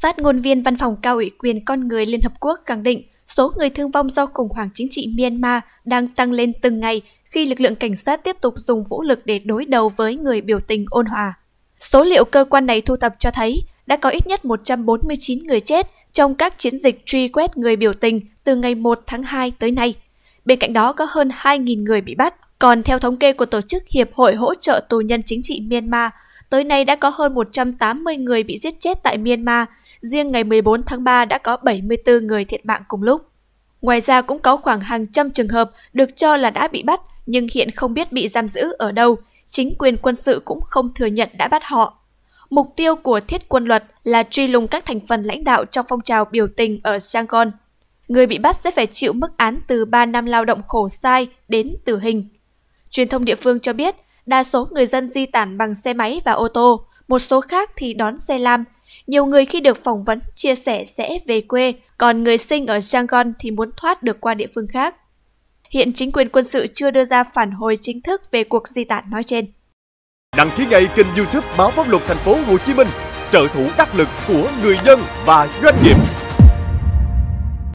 Phát ngôn viên Văn phòng Cao ủy quyền Con người Liên Hợp Quốc khẳng định số người thương vong do khủng hoảng chính trị Myanmar đang tăng lên từng ngày khi lực lượng cảnh sát tiếp tục dùng vũ lực để đối đầu với người biểu tình ôn hòa. Số liệu cơ quan này thu thập cho thấy đã có ít nhất 149 người chết trong các chiến dịch truy quét người biểu tình từ ngày 1 tháng 2 tới nay. Bên cạnh đó có hơn 2.000 người bị bắt, còn theo thống kê của Tổ chức Hiệp hội Hỗ trợ Tù nhân Chính trị Myanmar, tới nay đã có hơn 180 người bị giết chết tại Myanmar, riêng ngày 14 tháng 3 đã có 74 người thiệt mạng cùng lúc. Ngoài ra cũng có khoảng hàng trăm trường hợp được cho là đã bị bắt nhưng hiện không biết bị giam giữ ở đâu, chính quyền quân sự cũng không thừa nhận đã bắt họ. Mục tiêu của thiết quân luật là truy lùng các thành phần lãnh đạo trong phong trào biểu tình ở Yangon. Người bị bắt sẽ phải chịu mức án từ 3 năm lao động khổ sai đến tử hình. Truyền thông địa phương cho biết, đa số người dân di tản bằng xe máy và ô tô, một số khác thì đón xe lam. Nhiều người khi được phỏng vấn chia sẻ sẽ về quê, còn người sinh ở Yangon thì muốn thoát được qua địa phương khác. Hiện chính quyền quân sự chưa đưa ra phản hồi chính thức về cuộc di tản nói trên. Đăng ký ngay kênh YouTube báo pháp luật thành phố Hồ Chí Minh, trợ thủ đắc lực của người dân và doanh nghiệp.